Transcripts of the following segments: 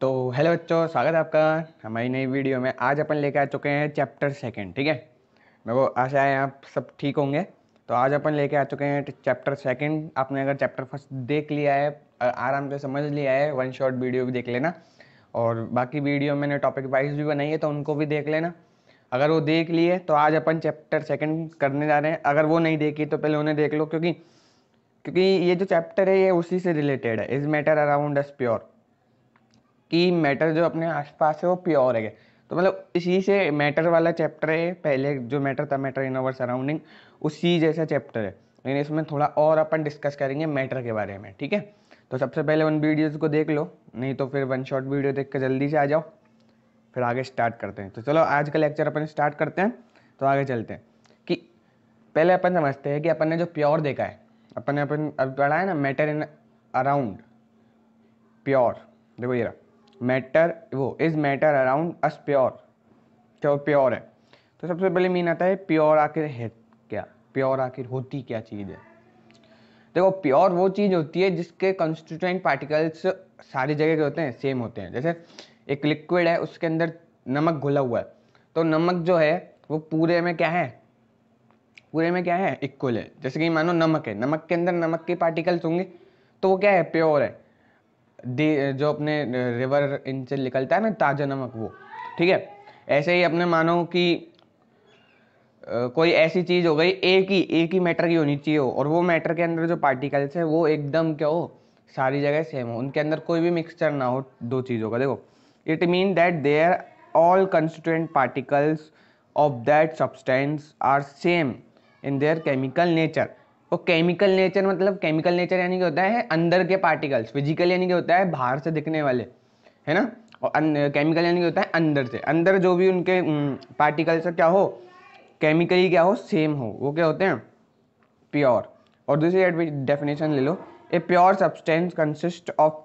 तो हेलो बच्चों स्वागत है आपका हमारी नई वीडियो में आज अपन लेके आ चुके हैं चैप्टर सेकंड ठीक है मैं वो आशा है आप सब ठीक होंगे तो आज अपन लेके आ चुके हैं चैप्टर सेकंड आपने अगर चैप्टर फर्स्ट देख लिया है आराम से समझ लिया है वन शॉट वीडियो भी देख लेना और बाकी वीडियो मैंने टॉपिक वाइज भी बनाई है तो उनको भी देख लेना अगर वो देख लिए तो आज अपन चैप्टर सेकेंड करने जा रहे हैं अगर वो नहीं देखी तो पहले उन्हें देख लो क्योंकि क्योंकि ये जो चैप्टर है ये उसी से रिलेटेड है is matter around us pure कि मैटर जो अपने आसपास है वो प्योर है तो मतलब इसी से मैटर वाला चैप्टर है पहले जो मैटर था मैटर इन अवर सराउंडिंग उसी जैसा चैप्टर है लेकिन इसमें थोड़ा और अपन डिस्कस करेंगे मैटर के बारे में ठीक है तो सबसे पहले उन वीडियोस को देख लो नहीं तो फिर वन शॉट वीडियो देख कर जल्दी से आ जाओ फिर आगे स्टार्ट करते हैं तो चलो आज का लेक्चर अपन स्टार्ट करते हैं तो आगे चलते हैं कि पहले अपन समझते हैं कि अपन ने जो प्योर देखा है अपन ने अपन अभी पढ़ा है ना मैटर इन अराउंड प्योर देखो ये मैटर वो is matter around us pure क्या वो प्योर है तो सबसे पहले मीन आता है प्योर आखिर है क्या प्योर आखिर होती क्या चीज़ है देखो प्योर वो चीज़ होती है जिसके कंस्टिट्यूंट पार्टिकल्स सारी जगह के होते हैं सेम होते हैं जैसे एक लिक्विड है उसके अंदर नमक घुला हुआ है तो नमक जो है वो पूरे में क्या है पूरे में क्या है इक्वल है जैसे कि मानो नमक है नमक के अंदर नमक के पार्टिकल्स होंगे तो वो क्या है प्योर है डी जो अपने रिवर इनसे निकलता है ना ताज़ा नमक वो ठीक है ऐसे ही अपने मानो कि कोई ऐसी चीज़ हो गई एक ही एक ही मैटर की होनी चाहिए हो और वो मैटर के अंदर जो पार्टिकल्स है वो एकदम क्या हो सारी जगह सेम हो उनके अंदर कोई भी मिक्सचर ना हो दो चीज़ों का देखो it mean that there all constant particles of that substance are same in their chemical nature और केमिकल नेचर मतलब केमिकल नेचर यानी कि होता है अंदर के पार्टिकल्स फिजिकल यानी कि होता है बाहर से दिखने वाले है ना और केमिकल अं, यानी कि होता है अंदर से अंदर जो भी उनके पार्टिकल्स क्या हो केमिकली क्या हो सेम हो वो क्या होते हैं प्योर और दूसरी डेफिनेशन ले लो a pure substance consist of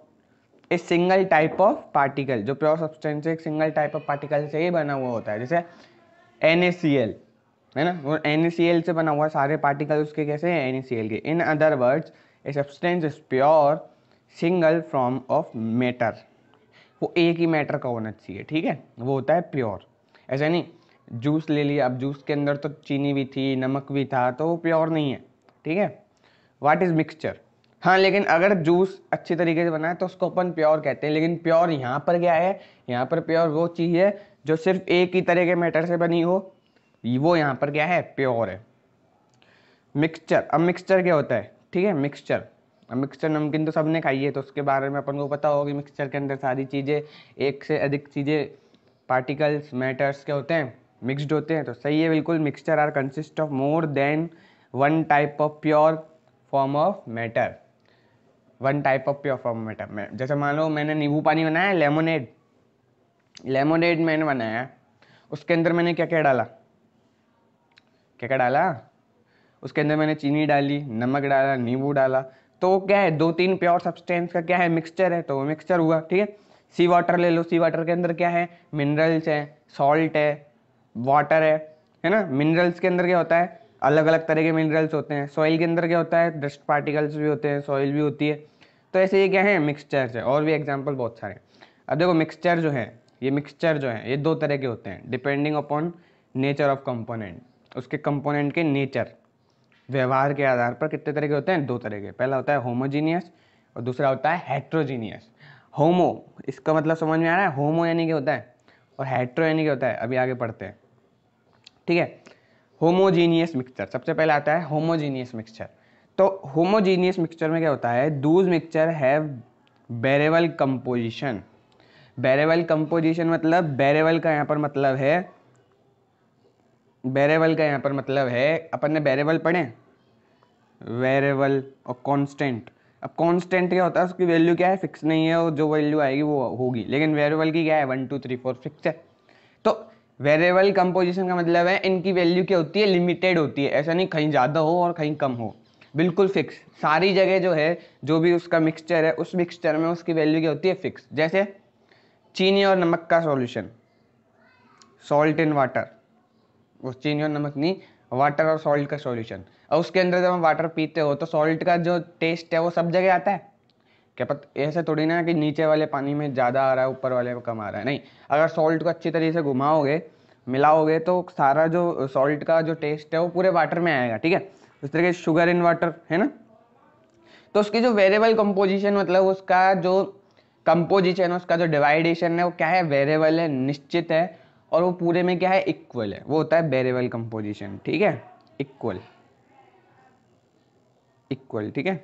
a single type of particle जो प्योर सब्सटेंस एक सिंगल टाइप ऑफ पार्टिकल से ही बना हुआ होता है जैसे एन सी एल है ना और एन से बना हुआ सारे पार्टिकल उसके कैसे हैं एन के in other words a substance is pure single form of matter वो एक ही मैटर का होना चाहिए ठीक है वो होता है प्योर ऐसा नहीं जूस ले लिया अब जूस के अंदर तो चीनी भी थी नमक भी था तो वो प्योर नहीं है ठीक है वाट इज़ मिक्सचर हाँ लेकिन अगर जूस अच्छी तरीके से बनाए तो उसको अपन प्योर कहते हैं लेकिन प्योर यहाँ पर क्या है यहाँ पर प्योर वो चीज़ है जो सिर्फ एक ही तरह के मैटर से बनी हो वो यहाँ पर क्या है प्योर है मिक्सचर अब मिक्सचर क्या होता है ठीक है मिक्सचर अब मिक्सचर नमकीन तो सबने खाई है तो उसके बारे में अपन को पता होगा कि मिक्सचर के अंदर सारी चीज़ें एक से अधिक चीज़ें पार्टिकल्स मैटर्स के होते हैं मिक्सड होते हैं तो सही है बिल्कुल mixture are consist of more than one type of pure form of matter one type of pure form of matter जैसे मान लो मैंने नींबू पानी बनाया लेमोनेड लेमोनेड मैंने बनाया उसके अंदर मैंने क्या क्या डाला क्या क्या डाला उसके अंदर मैंने चीनी डाली नमक डाला नींबू डाला तो क्या है दो तीन प्योर सब्सटेंस का क्या है मिक्सचर है तो वो मिक्सचर हुआ ठीक है सी वाटर ले लो सी वाटर के अंदर क्या है मिनरल्स हैं सॉल्ट है वाटर है है ना मिनरल्स के अंदर क्या होता है अलग अलग तरह के मिनरल्स होते हैं सॉइल के अंदर क्या होता है डस्ट पार्टिकल्स भी होते हैं सॉइल भी होती है तो ऐसे ये क्या है मिक्सचर्स है और भी एग्जाम्पल बहुत सारे अब देखो मिक्सचर जो है ये मिक्सचर जो है ये दो तरह के होते हैं depending upon nature of component उसके कंपोनेंट के नेचर व्यवहार के आधार पर कितने तरह के होते हैं दो तरह के पहला होता है होमोजीनियस और दूसरा होता है हेट्रोजीनियस होमो इसका मतलब समझ में आ रहा है होमो यानी क्या होता है और हेट्रो यानी क्या होता है अभी आगे पढ़ते हैं ठीक है होमोजीनियस मिक्सचर सबसे पहले आता है होमोजीनियस मिक्सचर तो होमोजीनियस मिक्सचर में क्या होता है those mixture have variable composition variable composition मतलब बैरेवल का यहाँ पर मतलब है वेरेबल का यहाँ पर मतलब है अपन ने वेरेबल पढ़े वेरेबल और कॉन्स्टेंट अब कॉन्स्टेंट क्या होता है उसकी वैल्यू क्या है फिक्स नहीं है और जो वैल्यू आएगी वो होगी लेकिन वेरेबल की क्या है one two three four fix है तो वेरेबल कंपोजिशन का मतलब है इनकी वैल्यू क्या होती है लिमिटेड होती है ऐसा नहीं कहीं ज़्यादा हो और कहीं कम हो बिल्कुल फिक्स सारी जगह जो है जो भी उसका मिक्सचर है उस मिक्सचर में उसकी वैल्यू क्या होती है फिक्स जैसे चीनी और नमक का सॉल्यूशन सॉल्ट इन वाटर चीनी और नमक नहीं वाटर और सॉल्ट का सॉल्यूशन और उसके अंदर जब हम वाटर पीते हो तो सॉल्ट का जो टेस्ट है वो सब जगह आता है क्या पता ऐसे थोड़ी ना कि नीचे वाले पानी में ज़्यादा आ रहा है ऊपर वाले को कम आ रहा है नहीं अगर सॉल्ट को अच्छी तरीके से घुमाओगे मिलाओगे तो सारा जो सॉल्ट का जो टेस्ट है वो पूरे वाटर में आएगा ठीक है उस तरीके शुगर इन वाटर है ना तो उसकी जो वेरिएबल कंपोजिशन मतलब उसका जो कंपोजिशन है उसका जो डिवाइडेशन है वो क्या है वेरिएबल है निश्चित है और वो पूरे में क्या है इक्वल है वो होता है बेरेबल कंपोजिशन ठीक है इक्वल इक्वल ठीक है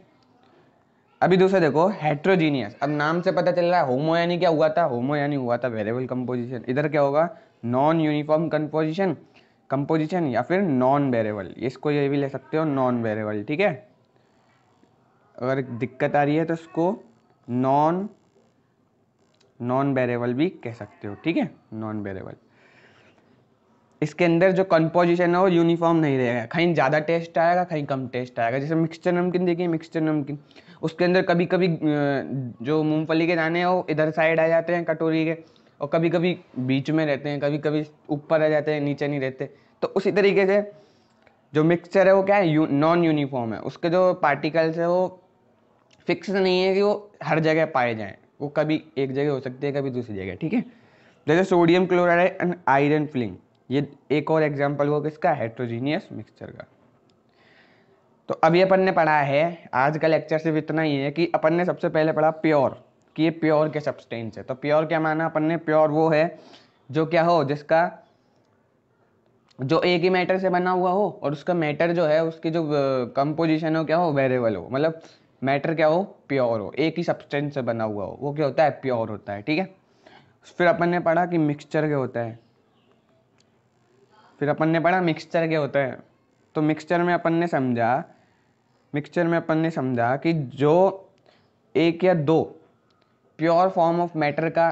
अभी दूसरा देखो हेट्रोजीनियस अब नाम से पता चल रहा है होमो यानी क्या हुआ था होमो यानी हुआ था वेरिएबल कंपोजिशन इधर क्या होगा नॉन यूनिफॉर्म कंपोजिशन कंपोजिशन या फिर नॉन वेरिएबल इसको ये भी ले सकते हो नॉन वेरिएबल ठीक है अगर दिक्कत आ रही है तो इसको नॉन नॉन वेरिएबल भी कह सकते हो ठीक है नॉन वेरिएबल इसके अंदर जो कंपोजिशन है वो यूनिफॉर्म नहीं रहेगा कहीं ज़्यादा टेस्ट आएगा कहीं कम टेस्ट आएगा जैसे मिक्सचर नमकीन देखिए मिक्सचर नमकीन उसके अंदर कभी कभी जो मूंगफली के दाने हैं वो इधर साइड आ जाते हैं कटोरी के और कभी कभी बीच में रहते हैं कभी कभी ऊपर आ जाते हैं नीचे नहीं रहते तो उसी तरीके से जो मिक्सचर है वो क्या है नॉन यूनिफॉर्म है उसके जो पार्टिकल्स है वो फिक्स नहीं है कि वो हर जगह पाए जाएँ वो कभी एक जगह हो सकते हैं कभी दूसरी जगह ठीक है जैसे sodium chloride and iron filing ये एक और एग्जाम्पल हुआ किसका हेट्रोजीनियस मिक्सचर का तो अभी अपन ने पढ़ा है आज का लेक्चर सिर्फ इतना ही है कि अपन ने सबसे पहले पढ़ा प्योर कि ये प्योर के सब्सटेंस है तो प्योर क्या माना अपन ने प्योर वो है जो क्या हो जिसका जो एक ही मैटर से बना हुआ हो और उसका मैटर जो है उसकी जो कंपोजिशन हो क्या हो वेरेबल हो मतलब मैटर क्या हो प्योर हो एक ही सब्सटेंस से बना हुआ हो वो क्या होता है प्योर होता है ठीक है फिर अपन ने पढ़ा कि मिक्सचर क्या होता है फिर अपन ने पढ़ा मिक्सचर क्या होता है तो मिक्सचर में अपन ने समझा मिक्सचर में अपन ने समझा कि जो एक या दो प्योर फॉर्म ऑफ मैटर का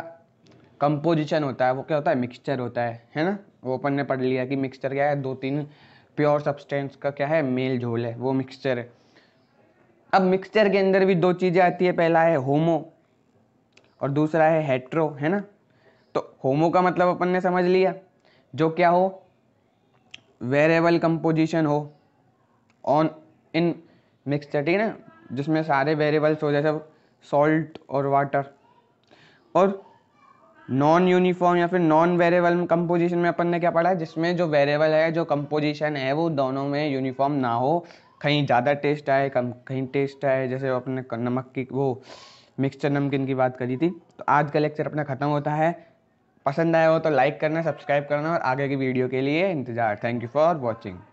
कंपोजिशन होता है वो क्या होता है मिक्सचर होता है है ना वो अपन ने पढ़ लिया कि मिक्सचर क्या है दो तीन प्योर सब्सटेंस का क्या है मेल झोल है वो मिक्सचर है अब मिक्सचर के अंदर भी दो चीज़ें आती है पहला है होमो और दूसरा है हेट्रो है ना तो होमो का मतलब अपन ने समझ लिया जो क्या हो वेरेबल कंपोजिशन हो ऑन इन मिक्सचर ठीक है ना जिसमें सारे वेरिएबल्स हो जैसे सॉल्ट और वाटर और नॉन यूनिफॉर्म या फिर नॉन वेरिएबल कंपोजिशन में अपन ने क्या पढ़ा है जिसमें जो वेरिएबल है जो कंपोजिशन है वो दोनों में यूनिफॉर्म ना हो कहीं ज़्यादा टेस्ट आए कम कहीं टेस्ट आए जैसे अपने नमक की वो मिक्सचर नमकीन की बात करी थी तो आज का लेक्चर अपना ख़त्म होता है पसंद आया हो तो लाइक करना सब्सक्राइब करना और आगे की वीडियो के लिए इंतज़ार थैंक यू फॉर वॉचिंग